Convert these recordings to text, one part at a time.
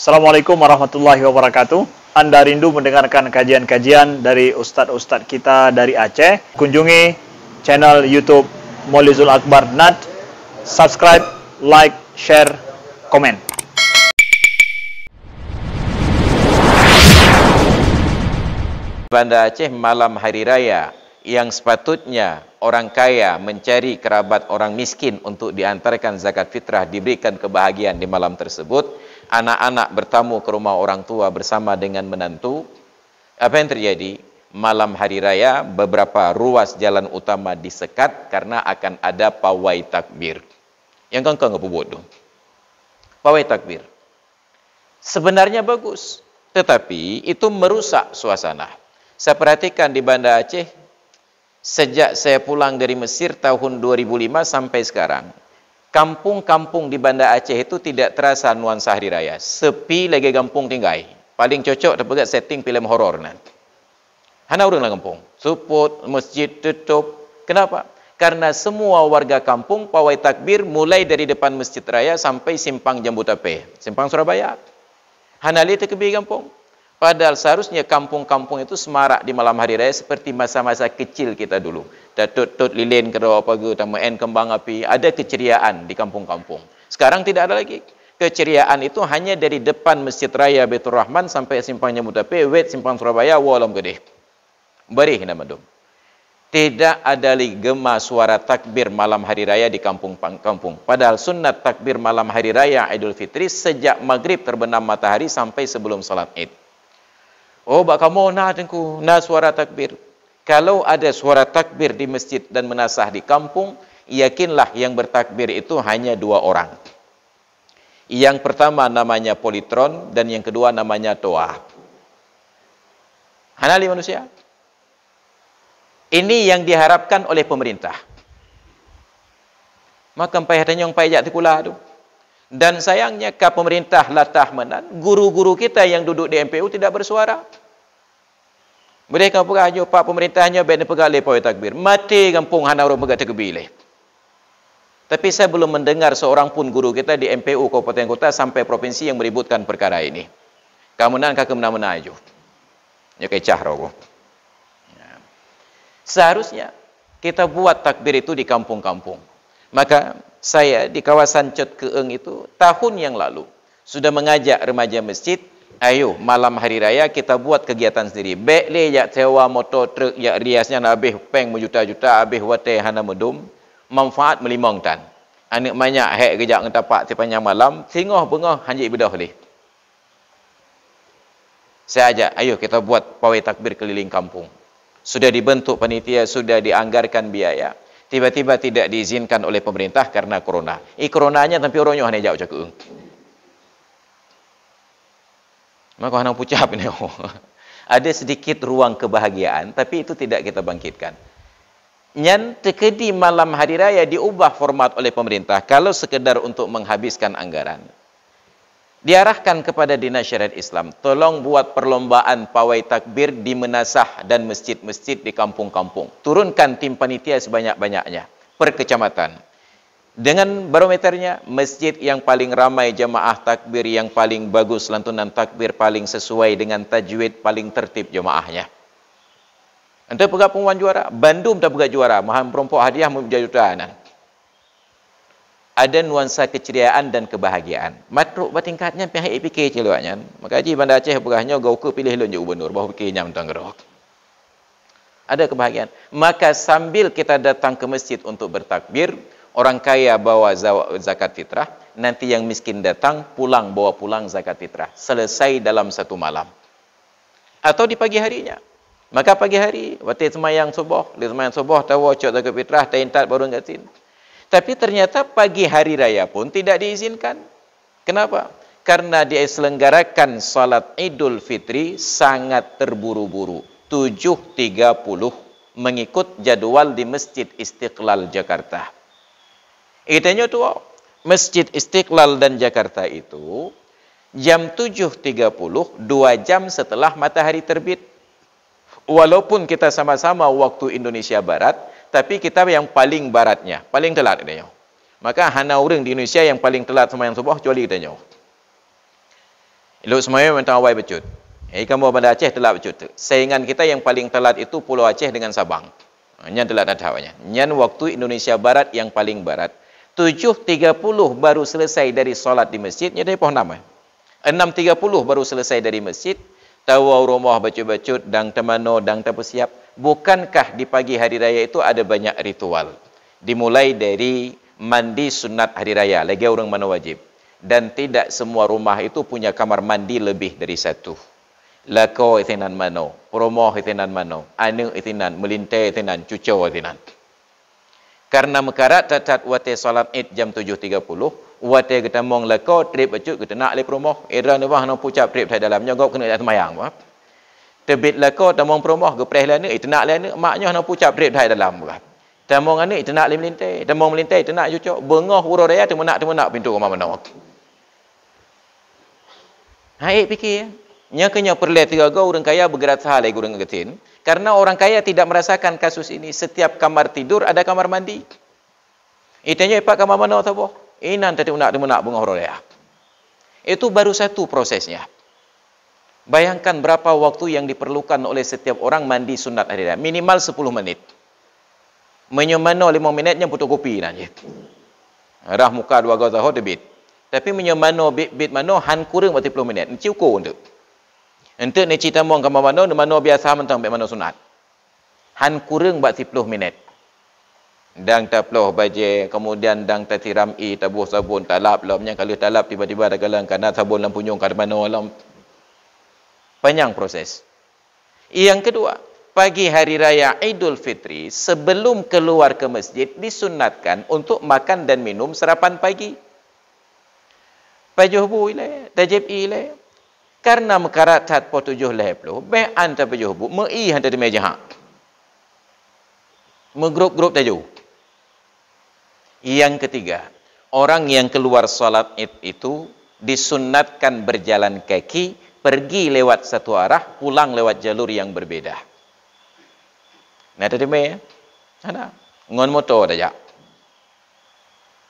Assalamualaikum warahmatullahi wabarakatuh. Anda rindu mendengarkan kajian-kajian dari ustadz-ustadz kita dari Aceh? Kunjungi channel YouTube Molizul Akbar Nat. Subscribe, like, share, komen. Banda Aceh malam hari raya yang sepatutnya orang kaya mencari kerabat orang miskin untuk diantarkan zakat fitrah diberikan kebahagiaan di malam tersebut anak-anak bertamu ke rumah orang tua bersama dengan menantu, apa yang terjadi? Malam hari raya, beberapa ruas jalan utama disekat karena akan ada pawai takbir. Yang kau kau bodoh. Pawai takbir. Sebenarnya bagus, tetapi itu merusak suasana. Saya perhatikan di Banda Aceh, sejak saya pulang dari Mesir tahun 2005 sampai sekarang, kampung-kampung di Bandar Aceh itu tidak terasa nuansa hari raya. Sepi lagi kampung tinggai. Paling cocok terpegat setting filem horor nanti. Hana orang lah kampung. Suput, masjid, tutup. Kenapa? Karena semua warga kampung pawai takbir mulai dari depan masjid raya sampai simpang Jambu Tape. Simpang Surabaya. Hana lihat kebi kampung. Padahal seharusnya kampung-kampung itu semarak di malam hari raya seperti masa-masa kecil kita dulu. Datuk-tut lilin ke apa ke, tamu en kembang api. Ada keceriaan di kampung-kampung. Sekarang tidak ada lagi. Keceriaan itu hanya dari depan Masjid Raya Betul Rahman sampai Simpang Jamutape, Wet Simpang Surabaya, Walam Gede. Beri nama dom. Tidak ada lagi gema suara takbir malam hari raya di kampung-kampung. Padahal sunnat takbir malam hari raya Idul Fitri sejak maghrib terbenam matahari sampai sebelum salat id. Oh, bak kamu nak tengku nak suara takbir. Kalau ada suara takbir di masjid dan menasah di kampung, yakinlah yang bertakbir itu hanya dua orang. Yang pertama namanya politron dan yang kedua namanya toa. Hanali manusia. Ini yang diharapkan oleh pemerintah. Maka payah tanya yang payah jatuh kula tu. Dan sayangnya ke pemerintah latah menan, guru-guru kita yang duduk di MPU tidak bersuara. Mereka berkata, Pak pemerintahnya benda pegawai lepoi takbir. Mati kampung hanaruh pegawai takbir. Tapi saya belum mendengar seorang pun guru kita di MPU Kabupaten Kota sampai provinsi yang meributkan perkara ini. Kamu nak ke kemana-mana aja. Ya kecah roh. Ya. Seharusnya kita buat takbir itu di kampung-kampung. Maka saya di kawasan Cot Keeng itu tahun yang lalu sudah mengajak remaja masjid ayo malam hari raya kita buat kegiatan sendiri bek le ya sewa motor truk ya riasnya habis peng juta juta habis wate hana medum manfaat melimong tan anak banyak hek kejak ngetapak sepanjang malam singoh bengoh hanji bedah leh saya ajak ayo kita buat pawai takbir keliling kampung sudah dibentuk panitia sudah dianggarkan biaya tiba-tiba tidak diizinkan oleh pemerintah karena corona. I eh, coronanya tapi orang nyoh jauh ucap ung. Maka hanang pucap ini. Ada sedikit ruang kebahagiaan tapi itu tidak kita bangkitkan. Nyan tekedi malam hari raya diubah format oleh pemerintah kalau sekedar untuk menghabiskan anggaran diarahkan kepada Dinas Syariat Islam, tolong buat perlombaan pawai takbir di Menasah dan masjid-masjid di kampung-kampung. Turunkan tim panitia sebanyak-banyaknya per kecamatan. Dengan barometernya, masjid yang paling ramai jemaah takbir yang paling bagus lantunan takbir paling sesuai dengan tajwid paling tertib jemaahnya. Entah pegang pengumuman juara, Bandung tak pegang juara, mahan perempuan hadiah menjadi tuanan ada nuansa keceriaan dan kebahagiaan. Matruk bertingkatnya pihak IPK celuaknya. Maka Haji Bandar Aceh berahnya ke pilih lun gubernur bahu pikirnya mentang gerok. Ada kebahagiaan. Maka sambil kita datang ke masjid untuk bertakbir, orang kaya bawa zakat fitrah, nanti yang miskin datang pulang bawa pulang zakat fitrah. Selesai dalam satu malam. Atau di pagi harinya. Maka pagi hari, waktu semayang subuh, di semayang subuh, tawa cok zakat fitrah, tak intat baru ngasih. Tapi ternyata pagi hari raya pun tidak diizinkan. Kenapa? Karena diselenggarakan salat Idul Fitri sangat terburu-buru. 7.30 mengikut jadwal di Masjid Istiqlal Jakarta. Itenya tuh oh, Masjid Istiqlal dan Jakarta itu jam 7.30 dua jam setelah matahari terbit. Walaupun kita sama-sama waktu Indonesia Barat, tapi kita yang paling baratnya, paling telat katanya. Maka hana orang di Indonesia yang paling telat semayang subuh kecuali katanya. Elok semayang mentang awal becut. Eh kamu pada Aceh telat becut. Saingan kita yang paling telat itu Pulau Aceh dengan Sabang. Ha, nyan telat adawanya. Nyan waktu Indonesia barat yang paling barat. 7.30 baru selesai dari solat di masjid. Nyan dari pohon nama. 6.30 baru selesai dari masjid tawau rumah baca bacut dang temano dang dan tersiap bukankah di pagi hari raya itu ada banyak ritual dimulai dari mandi sunat hari raya lagi orang mana wajib dan tidak semua rumah itu punya kamar mandi lebih dari satu lako itinan mano rumah itinan mano anu itinan melinte itinan cucu itinan karena mekarat tatat wate salat id jam wate kita mong la ko trip acu kita nak le promoh era ne wah nang pucap trip thai dalam nyogok kena atas mayang wah tebit la ko ta mong promoh ke preh la ne eh, nak le lah ne maknyo nang pucap trip thai dalam wah ta mong ane lah itna le melinte ta mong melinte itna cucuk bengoh uro daya tu nak tu nak pintu rumah mana ok hai pikir eh, eh. ya nya kenya perle tiga go urang kaya bergerak sah le urang ketin. karena orang kaya tidak merasakan kasus ini setiap kamar tidur ada kamar mandi itanya ipak kamar mana tu inan eh, tadi unak demu nak bungah roleh. Ah. Itu baru satu prosesnya. Bayangkan berapa waktu yang diperlukan oleh setiap orang mandi sunat hari raya. Minimal 10 menit. Menyemana 5 minitnya putuk kopi. Nanya. Rah muka dua gazah debit. Tapi menyemana bit-bit mana han kurang waktu 10 minit. Nanti ukur untuk. Untuk ni cerita muang kamar mana, mana biasa mentang bit mana sunat. Han kurang buat 10 minit dang terpeluh baje kemudian dang tertiram i tabuh sabun talap lamnya kalau talap tiba-tiba ada galang kerana sabun lam punyong kat mana lam panjang proses yang kedua pagi hari raya Idul Fitri sebelum keluar ke masjid disunatkan untuk makan dan minum sarapan pagi pajuh bu ile tajib ile karena mekarat tat po tujuh leh pelu be anta pajuh bu mei hanta di meja hak Menggrup-grup tajuh. Yang ketiga, orang yang keluar salat Id itu disunatkan berjalan kaki, pergi lewat satu arah, pulang lewat jalur yang berbeda. Nah, di me ya. Ada. Ngon moto ada ya.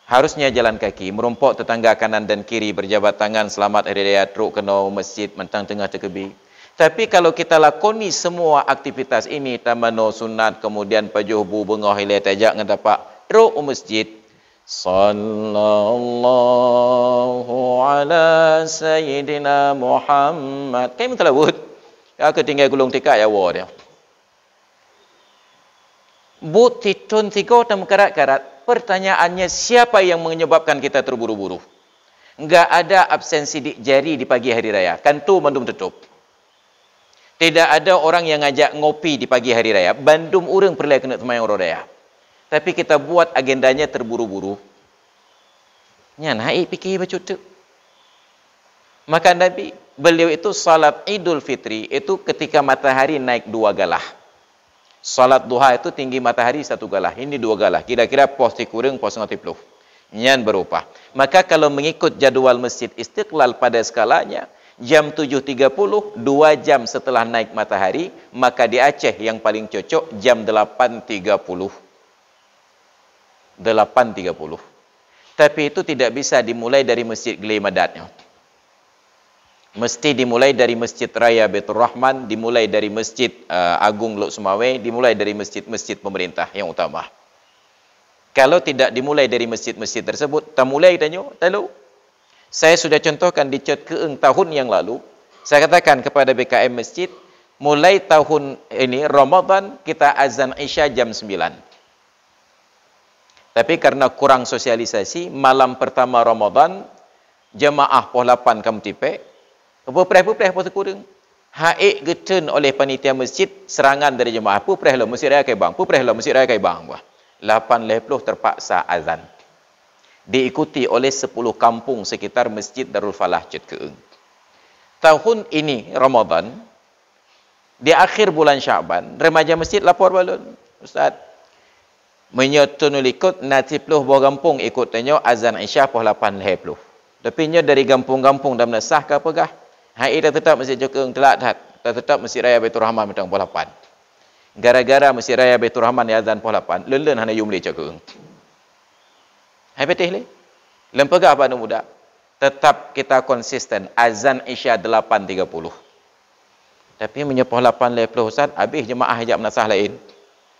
Harusnya jalan kaki, merompok tetangga kanan dan kiri, berjabat tangan, selamat hari raya, truk kena masjid, mentang tengah tekebi. Tapi kalau kita lakoni semua aktivitas ini, tamano sunat, kemudian pajuh bu, bengah hilai tajak, ngedapak, truk masjid, Sallallahu الله على سيدنا محمد كيف تلاوت يا كتير قلون تكا يا وار يا بوت تون تيكو تم كرات كرات pertanyaannya siapa yang menyebabkan kita terburu-buru enggak ada absensi di jari di pagi hari raya kantu mandum tutup tidak ada orang yang ngajak ngopi di pagi hari raya bandum urang perlu kena semayang orang raya tapi kita buat agendanya terburu-buru. Nya naik pikir baca tu. Maka Nabi beliau itu salat Idul Fitri itu ketika matahari naik dua galah. Salat duha itu tinggi matahari satu galah. Ini dua galah. Kira-kira pos kurang pos ngati peluh. Nyan berubah. Maka kalau mengikut jadual masjid istiqlal pada skalanya, jam 7.30, dua jam setelah naik matahari, maka di Aceh yang paling cocok jam 8.30. 8.30. Tapi itu tidak bisa dimulai dari Masjid Gleimadat. Mesti dimulai dari Masjid Raya Betul Rahman, dimulai dari Masjid uh, Agung Lok Sumawe, dimulai dari Masjid-Masjid Pemerintah yang utama. Kalau tidak dimulai dari masjid-masjid tersebut, tak mulai tanya, lalu saya sudah contohkan di cut ke tahun yang lalu, saya katakan kepada BKM Masjid, mulai tahun ini Ramadan kita azan Isya jam 9. Tapi karena kurang sosialisasi, malam pertama Ramadan, jemaah puluh lapan kamu tipek, berpereh-pereh puluh kurang. Haik getun oleh panitia masjid, serangan dari jemaah, berpereh lah masjid raya kaibang, berpereh lah masjid raya kaibang. Wah. Lapan lepuluh terpaksa azan. Diikuti oleh sepuluh kampung sekitar masjid Darul Falah Cetkeung. Tahun ini Ramadan, di akhir bulan Syaban, remaja masjid lapor balun Ustaz, menyatun ikut nanti puluh buah gampung ikut tanya azan isyah puluh lapan lahir puluh. Tapi nya dari gampung-gampung dan menesah ke apakah? Hari eh, dah tetap masih jokong telak dah. Dah tetap masih raya Baitul Rahman bintang puluh lapan. Gara-gara masih raya Baitul Rahman ni azan puluh lapan. Lelen hanya yumli jokong. Hai betih leh. Lempegah apa muda? Tetap kita konsisten. Azan Isya puluh. Tapi menyepuh 8.30 Ustaz, habis jemaah hijab menasah lain.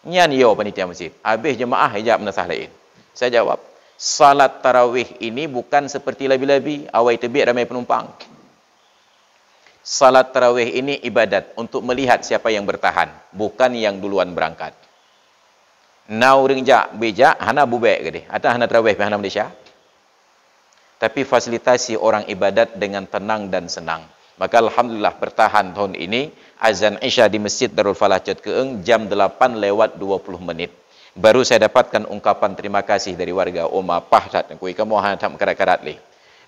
Nian yo panitia masjid. Habis jemaah hijab menasah lain. Saya jawab, salat tarawih ini bukan seperti labi-labi. Awai tebik ramai penumpang. Salat tarawih ini ibadat untuk melihat siapa yang bertahan. Bukan yang duluan berangkat. Nau ringjak bijak, hana bubek ke dia. hana tarawih di Malaysia. Tapi fasilitasi orang ibadat dengan tenang dan senang. Maka Alhamdulillah bertahan tahun ini azan Isya di Masjid Darul Falah Keeng jam 8 lewat 20 menit. Baru saya dapatkan ungkapan terima kasih dari warga Oma Pahdat dan Kui Kemohan Tam Karakarat Lih.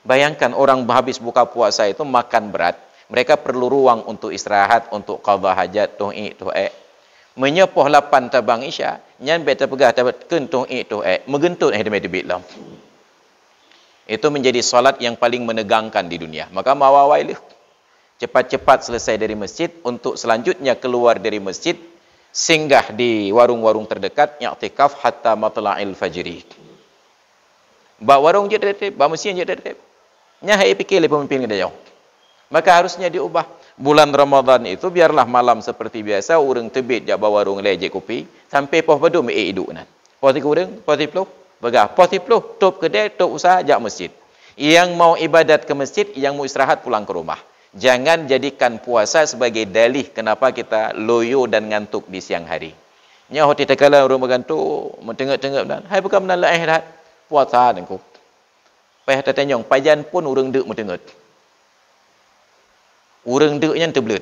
Bayangkan orang habis buka puasa itu makan berat. Mereka perlu ruang untuk istirahat, untuk qadha hajat, tuh i, tuh e. Menyepuh lapan tabang isya, nyan beta pegah tabat kentuh i, tuh e. Megentut eh, demi Itu menjadi salat yang paling menegangkan di dunia. Maka mawawai lih cepat-cepat selesai dari masjid untuk selanjutnya keluar dari masjid singgah di warung-warung terdekat i'tikaf hatta matla'il fajri. Ba warung je dari ba masjid je dari. Nya hai pikir le pemimpin ke dia. Maka harusnya diubah. Bulan Ramadan itu biarlah malam seperti biasa urang tebit jak ba warung le je kopi sampai poh bedu e iduk nan. Poh tiga urang, poh tiga puluh, begah. Poh tiga puluh, top kedai, top usaha jak masjid. Yang mau ibadat ke masjid, yang mau istirahat pulang ke rumah. Jangan jadikan puasa sebagai dalih kenapa kita loyo dan ngantuk di siang hari. Nyah hati tekala urang mengantuk, mentengak-tengak dan hai bukan menala akhirat puasa dan ku. Pai hata tenyong payan pun urang deuk mentengak. Urang deuk nya tebleut.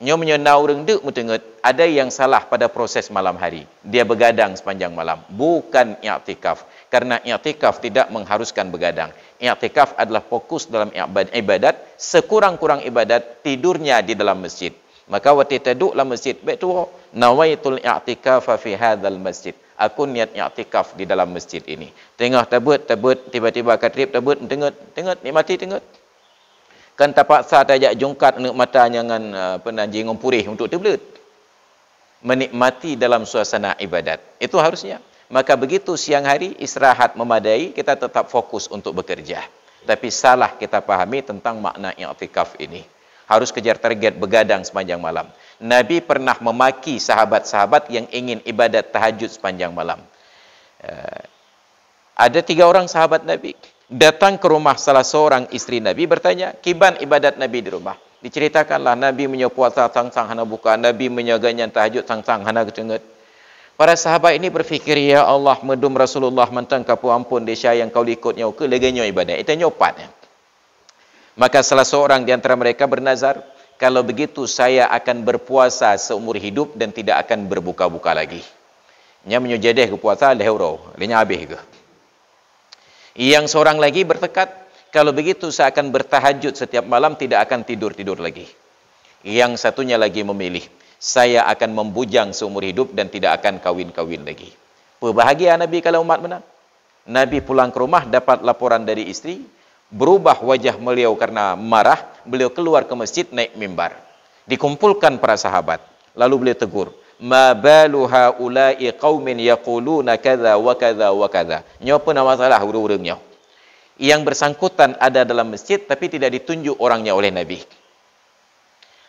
Nyo menyena urang deuk mentengak, ada yang salah pada proses malam hari. Dia begadang sepanjang malam, bukan i'tikaf. Ya karena i'tikaf tidak mengharuskan begadang. I'tikaf adalah fokus dalam ibadat, sekurang-kurang ibadat tidurnya di dalam masjid. Maka waktu teduk dalam masjid, baik tu nawaitul i'tikaf fi hadzal masjid. Aku niat i'tikaf di dalam masjid ini. Tengah tabut, tabut tiba-tiba katrip tabut tengut, tengut nikmati tengut. Kan tapak sa tajak jungkat nak mata dengan eh, penanji ngumpurih untuk tebelut. Menikmati dalam suasana ibadat. Itu harusnya. Maka begitu siang hari istirahat memadai, kita tetap fokus untuk bekerja. Tapi salah kita pahami tentang makna i'tikaf ini. Harus kejar target begadang sepanjang malam. Nabi pernah memaki sahabat-sahabat yang ingin ibadat tahajud sepanjang malam. Eh, ada tiga orang sahabat Nabi datang ke rumah salah seorang istri Nabi bertanya, kiban ibadat Nabi di rumah. Diceritakanlah Nabi menyapu puasa hana buka, Nabi menyaganya tahajud sang hana kecengat. Para sahabat ini berfikir, Ya Allah, medum Rasulullah mentang kapu ampun di yang kau likut ke, leganya ibadah. Itu nyopat. Ya. Maka salah seorang di antara mereka bernazar, kalau begitu saya akan berpuasa seumur hidup dan tidak akan berbuka-buka lagi. Nya menyujadih ke puasa, dah huruf. Dia habis ke. Yang seorang lagi bertekad, kalau begitu saya akan bertahajud setiap malam, tidak akan tidur-tidur lagi. Yang satunya lagi memilih, saya akan membujang seumur hidup dan tidak akan kawin-kawin lagi. Berbahagia Nabi kalau umat menang. Nabi pulang ke rumah dapat laporan dari istri, berubah wajah beliau karena marah, beliau keluar ke masjid naik mimbar. Dikumpulkan para sahabat, lalu beliau tegur, "Ma balu haula'i qaumin yaquluna kadza wa kadza wa kadza?" Nyopo nama salah urang-urangnya. Yang bersangkutan ada dalam masjid tapi tidak ditunjuk orangnya oleh Nabi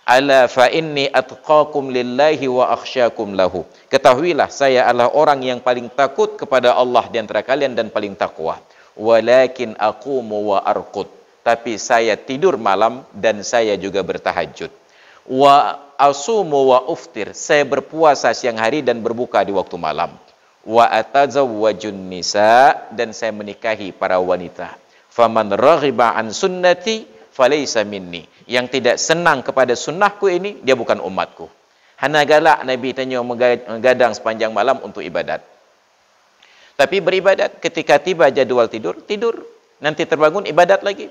ala fa inni atqakum lillahi wa akhsyakum lahu ketahuilah saya adalah orang yang paling takut kepada Allah di antara kalian dan paling takwa walakin aqumu wa arqud tapi saya tidur malam dan saya juga bertahajud wa asumu wa uftir saya berpuasa siang hari dan berbuka di waktu malam wa atazawwajun nisa dan saya menikahi para wanita faman raghiba an sunnati falaysa minni. Yang tidak senang kepada sunnahku ini, dia bukan umatku. Hana galak Nabi tanya menggadang sepanjang malam untuk ibadat. Tapi beribadat, ketika tiba jadual tidur, tidur. Nanti terbangun, ibadat lagi.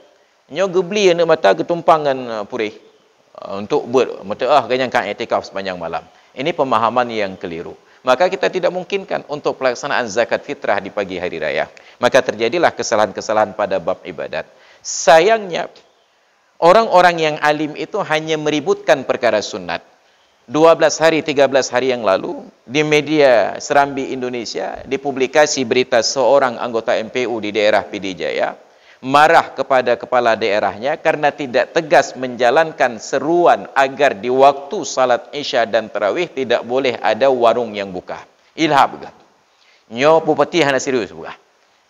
Nyo gebli yang mata ketumpangan uh, purih. Uh, untuk buat mata'ah kenyangkan etikaf sepanjang malam. Ini pemahaman yang keliru. Maka kita tidak mungkinkan untuk pelaksanaan zakat fitrah di pagi hari raya. Maka terjadilah kesalahan-kesalahan pada bab ibadat. Sayangnya, Orang-orang yang alim itu hanya meributkan perkara sunat. 12 hari, 13 hari yang lalu, di media Serambi Indonesia, dipublikasi berita seorang anggota MPU di daerah Pidijaya, marah kepada kepala daerahnya karena tidak tegas menjalankan seruan agar di waktu salat isya dan terawih tidak boleh ada warung yang buka. Ilhab begitu. Nyo bupati hana serius buka.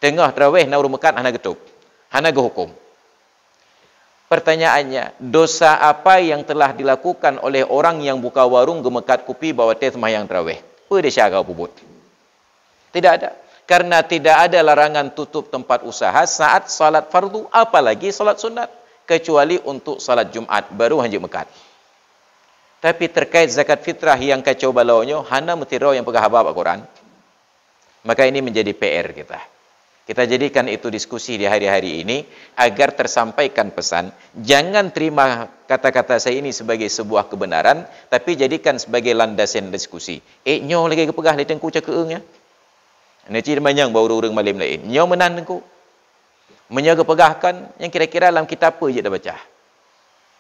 Tengah terawih naur hana getuk. Hana gehukum. Pertanyaannya, dosa apa yang telah dilakukan oleh orang yang buka warung gemekat kopi bawa teh semayang terawih? Apa dia syarga bubut? Tidak ada. Karena tidak ada larangan tutup tempat usaha saat salat fardu, apalagi salat sunat. Kecuali untuk salat Jumat, baru hanya mekat. Tapi terkait zakat fitrah yang kacau balaunya, hana mutirau yang pegah habab Al-Quran. Maka ini menjadi PR Kita. Kita jadikan itu diskusi di hari-hari ini agar tersampaikan pesan. Jangan terima kata-kata saya ini sebagai sebuah kebenaran, tapi jadikan sebagai landasan diskusi. Eh, nyo lagi kepegah lihat tengku cakap engnya. Nanti dia banyak bau orang malam lain. Nyo menan tengku. Menyo kepegahkan yang kira-kira dalam kitab apa je dah baca.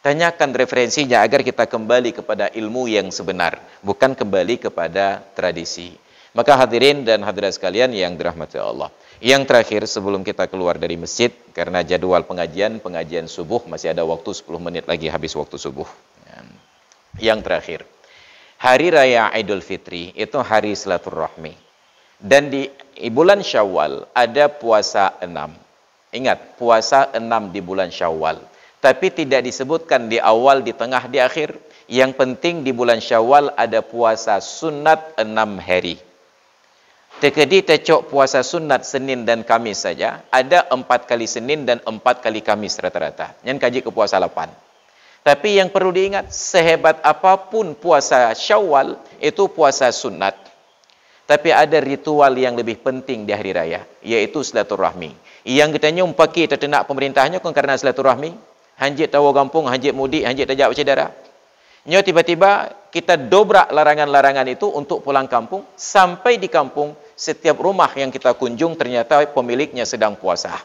Tanyakan referensinya agar kita kembali kepada ilmu yang sebenar. Bukan kembali kepada tradisi. Maka hadirin dan hadirat sekalian yang dirahmati Allah. Yang terakhir sebelum kita keluar dari masjid karena jadwal pengajian pengajian subuh masih ada waktu 10 menit lagi habis waktu subuh. Yang terakhir, hari raya Idul Fitri itu hari silaturahmi. Dan di bulan Syawal ada puasa 6. Ingat, puasa 6 di bulan Syawal. Tapi tidak disebutkan di awal, di tengah, di akhir. Yang penting di bulan Syawal ada puasa sunat 6 hari. Tekedi tecok puasa sunat Senin dan Kamis saja, ada empat kali Senin dan empat kali Kamis rata-rata. Yang kaji ke puasa lapan. Tapi yang perlu diingat, sehebat apapun puasa syawal, itu puasa sunat. Tapi ada ritual yang lebih penting di hari raya, iaitu silaturahmi. Yang kita umpaki tertenak pemerintahnya kan kerana Rahmi, Hanjit tawa kampung, hanjit mudik, hanjit tajak baca darah. Nyo tiba-tiba kita dobrak larangan-larangan itu untuk pulang kampung sampai di kampung setiap rumah yang kita kunjung ternyata pemiliknya sedang puasa.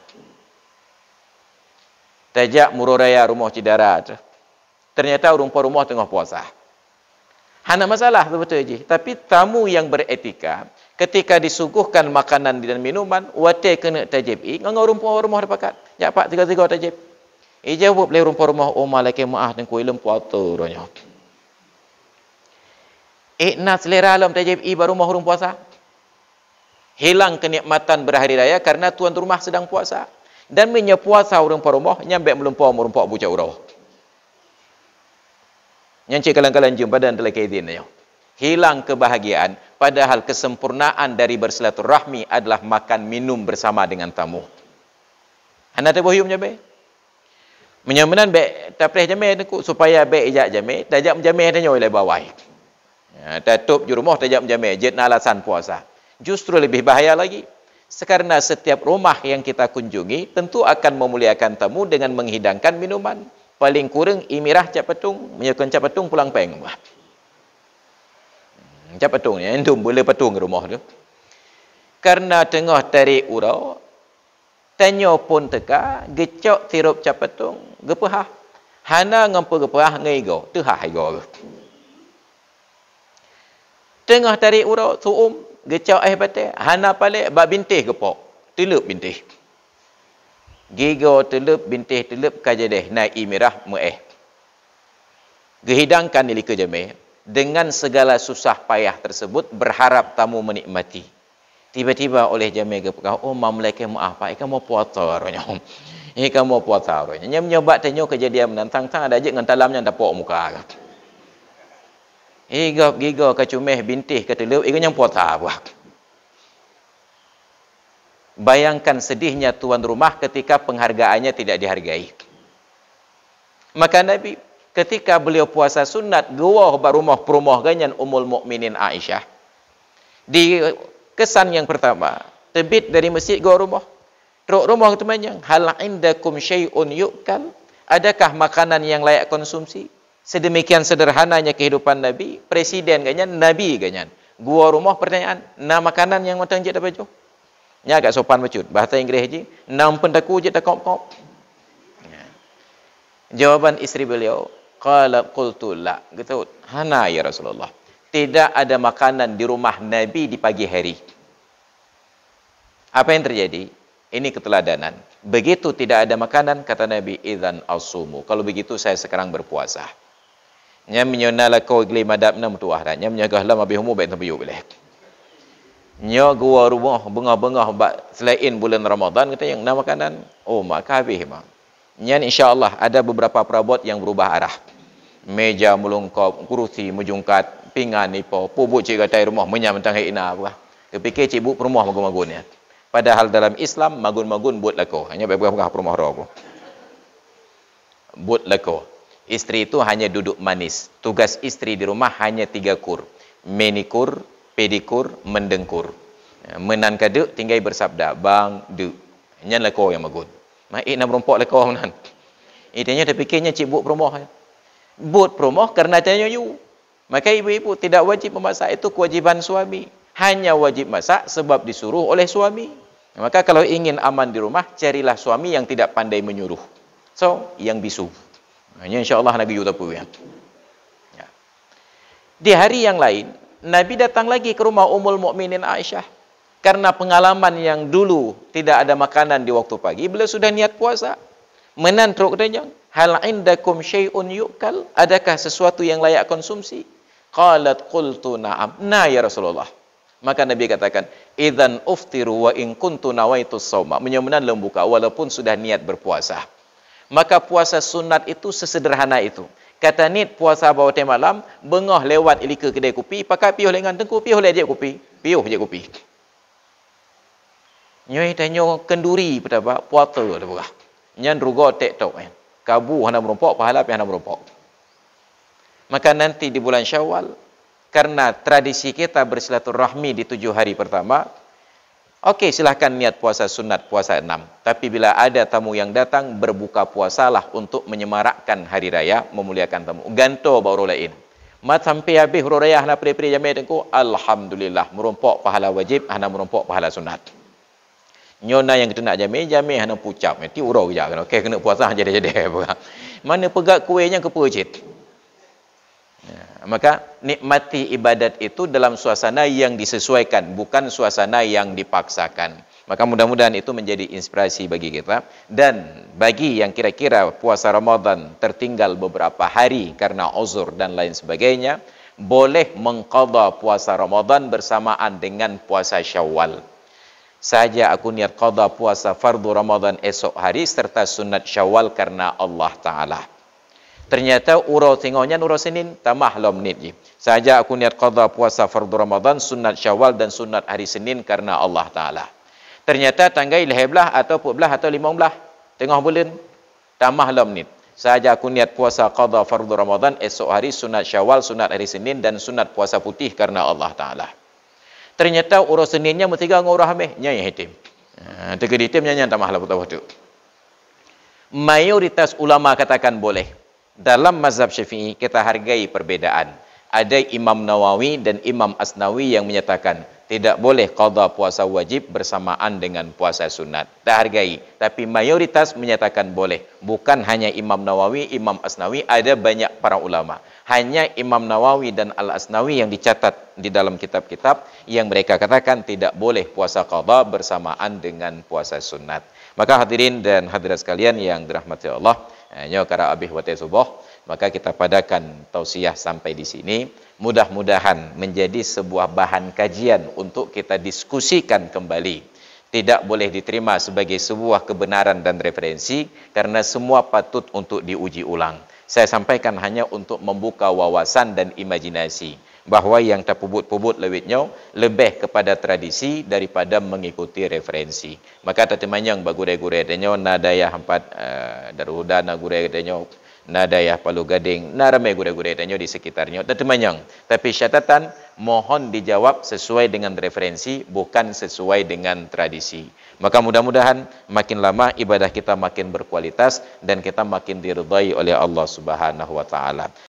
Tejak muroraya rumah cidara. Ternyata rumah-rumah tengah puasa. Hanya masalah betul je. Tapi tamu yang beretika, ketika disuguhkan makanan dan minuman, wate kena tajib. Eh, Ngangau rumah-rumah dapat. Ya pak, tiga-tiga tajib. Ija eh, buat beli rumah-rumah oh, umar lagi ma'ah dan kuilum puasa ronyok. Eh, Ikna selera alam tajib i baru mahrum puasa hilang kenikmatan berhari raya karena tuan rumah sedang puasa dan menyepuasa puasa orang perumah nyambek melumpuh merumpuk buca urah nyanci kalang-kalang jumpa dan telah keizin hilang kebahagiaan padahal kesempurnaan dari bersilaturahmi adalah makan minum bersama dengan tamu anda tak boleh menyebe menyamanan be tak pernah jamai supaya be ijak jamai tajak menjamai tanya oleh bawah. ya, tatup jurumah tajak menjamai jet alasan puasa justru lebih bahaya lagi. sekarang setiap rumah yang kita kunjungi tentu akan memuliakan tamu dengan menghidangkan minuman. Paling kurang imirah capetung, menyukakan capetung pulang peng. Hmm, capetung ni, itu boleh petung rumah tu. Karena tengah dari urau, tanya pun teka, gecok sirup capetung, gepehah. Hana ngempu gepehah ngeigo, tuhah igo. Tengah dari urau, suum, gecau air batin. Hana palik, bak bintih ke pok. Telup bintih. Giga telup, bintih telup, kaya deh. Naik imirah, mu'eh. Gehidangkan ni lika jamir. Dengan segala susah payah tersebut, berharap tamu menikmati. Tiba-tiba oleh jamir ke pekau, oh, ma mulaikah mu'ah, pak, ikan mau puasa arunya. Ikan mau puasa arunya. Nyam-nyam bak tanya kejadian menantang-tang, ada ajik dengan talamnya, tak puak muka. Kata. Iga giga ke bintih kata lu iga nyampo ta buah. Bayangkan sedihnya tuan rumah ketika penghargaannya tidak dihargai. Maka Nabi ketika beliau puasa sunat gowoh ba rumah perumah ganyan umul mukminin Aisyah. Di kesan yang pertama, tebit dari masjid gowoh rumah. Teruk rumah temannya, hal indakum syai'un yukkal? Adakah makanan yang layak konsumsi? Sedemikian sederhananya kehidupan Nabi, presiden gaknya Nabi gaknya. Gua rumah pertanyaan, na makanan yang matang jek dapat jo. Nya agak sopan macut, bahasa Inggeris haji, Na pendaku jek dak kop-kop. Ya. Jawapan isteri beliau, qala qultu la, gitu. Hana ya Rasulullah. Tidak ada makanan di rumah Nabi di pagi hari. Apa yang terjadi? Ini keteladanan. Begitu tidak ada makanan, kata Nabi, al-Sumu. Kalau begitu saya sekarang berpuasa nya menyona la ko gli madap nam tuah dah nya menyaga lah mabih humu baik tempuyuk boleh nya gua rumah bengah-bengah selain bulan Ramadan kita yang nama kanan, oh maka habis mah nya insyaallah ada beberapa perabot yang berubah arah meja melungkap kerusi menjungkat pingan ni po pubu cik kata rumah menya mentang hai ina apa kepikir cik bu rumah magun-magun ni padahal dalam Islam magun-magun buat lako hanya beberapa rumah roh aku buat lako Istri itu hanya duduk manis. Tugas istri di rumah hanya tiga kur. Menikur, pedikur, mendengkur. Ya, menan kaduk tinggai bersabda. Bang, du. Nyan lah kau yang magut. Ma'ik eh, nak merompok lah kau menan. Itanya eh, dia fikirnya cik buat perumah. Eh. Buat perumah kerana tanya you. Maka ibu-ibu tidak wajib memasak itu kewajiban suami. Hanya wajib masak sebab disuruh oleh suami. Maka kalau ingin aman di rumah, carilah suami yang tidak pandai menyuruh. So, yang bisu. Hanya insya-Allah Nabi Yusuf apa ya. ya. Di hari yang lain, Nabi datang lagi ke rumah Ummul Mukminin Aisyah. Karena pengalaman yang dulu tidak ada makanan di waktu pagi, beliau sudah niat puasa. Menantuk katanya, "Hal indakum syai'un yukal? Adakah sesuatu yang layak konsumsi?" Qalat qultu na'am. Nah ya Rasulullah. Maka Nabi katakan, "Idzan uftiru wa in kuntu nawaitu shauma." Menyemenan lembuka walaupun sudah niat berpuasa maka puasa sunat itu sesederhana itu. Kata ni puasa bawah tengah malam, bengah lewat ilika kedai kopi, pakai piuh lengan tengku, piuh lejek kopi, piuh je kopi. Nyoi tanya kenduri pertama, puasa tu berah. Nyan ruga tek tok kan. Kabu hana merompok, pahala pi hana merompok. Maka nanti di bulan Syawal karena tradisi kita bersilaturahmi di tujuh hari pertama, Okey, silahkan niat puasa sunat, puasa enam. Tapi bila ada tamu yang datang, berbuka puasalah untuk menyemarakkan hari raya, memuliakan tamu. Ganto baru lain. Mat sampai habis huru raya, hana lah peri-peri jamai dengku, Alhamdulillah, merompok pahala wajib, hana merompok pahala sunat. Nyona yang kita nak jamai, jamai hana pucap. Nanti urau kejap. Kan. Okey, kena puasa, jadi-jadi. Mana pegat kuenya ke Okey. Ya, maka nikmati ibadat itu dalam suasana yang disesuaikan, bukan suasana yang dipaksakan. Maka mudah-mudahan itu menjadi inspirasi bagi kita. Dan bagi yang kira-kira puasa Ramadan tertinggal beberapa hari karena uzur dan lain sebagainya, boleh mengkada puasa Ramadan bersamaan dengan puasa Syawal. Saja aku niat kada puasa fardu Ramadan esok hari serta sunat Syawal karena Allah taala. Ternyata urau tengoknya urau Senin tamah lom lah nit ji. Saja aku niat qada puasa fardu Ramadan sunat Syawal dan sunat hari Senin karena Allah taala. Ternyata tanggal lehblah atau putblah atau limonglah tengah bulan tamah lom lah nit. Saja aku niat puasa qada fardu Ramadan esok hari sunat Syawal sunat hari Senin dan sunat puasa putih karena Allah taala. Ternyata urau Seninnya mesti gang urau hameh nyai hitim. Ha ah, tegeditim nyanyan tamah lah putah tu. Mayoritas ulama katakan boleh. Dalam mazhab syafi'i, kita hargai perbedaan. Ada Imam Nawawi dan Imam Asnawi yang menyatakan, tidak boleh qadha puasa wajib bersamaan dengan puasa sunat. Kita hargai. Tapi mayoritas menyatakan boleh. Bukan hanya Imam Nawawi, Imam Asnawi, ada banyak para ulama. Hanya Imam Nawawi dan Al-Asnawi yang dicatat di dalam kitab-kitab yang mereka katakan tidak boleh puasa qadha bersamaan dengan puasa sunat. Maka hadirin dan hadirat sekalian yang dirahmati Allah, hanya eh, kalau habis waktu subuh, maka kita padakan tausiah sampai di sini. Mudah-mudahan menjadi sebuah bahan kajian untuk kita diskusikan kembali. Tidak boleh diterima sebagai sebuah kebenaran dan referensi karena semua patut untuk diuji ulang. Saya sampaikan hanya untuk membuka wawasan dan imajinasi bahawa yang terpubut-pubut lewitnya lebih kepada tradisi daripada mengikuti referensi. Maka tadi manjang bagure-gure adanya nadaya hampat uh, eh, daruda nagure adanya nadaya palu gading narame gure-gure adanya di sekitarnya tadi manjang. Tapi syatatan mohon dijawab sesuai dengan referensi bukan sesuai dengan tradisi. Maka mudah-mudahan makin lama ibadah kita makin berkualitas dan kita makin diridai oleh Allah Subhanahu wa taala.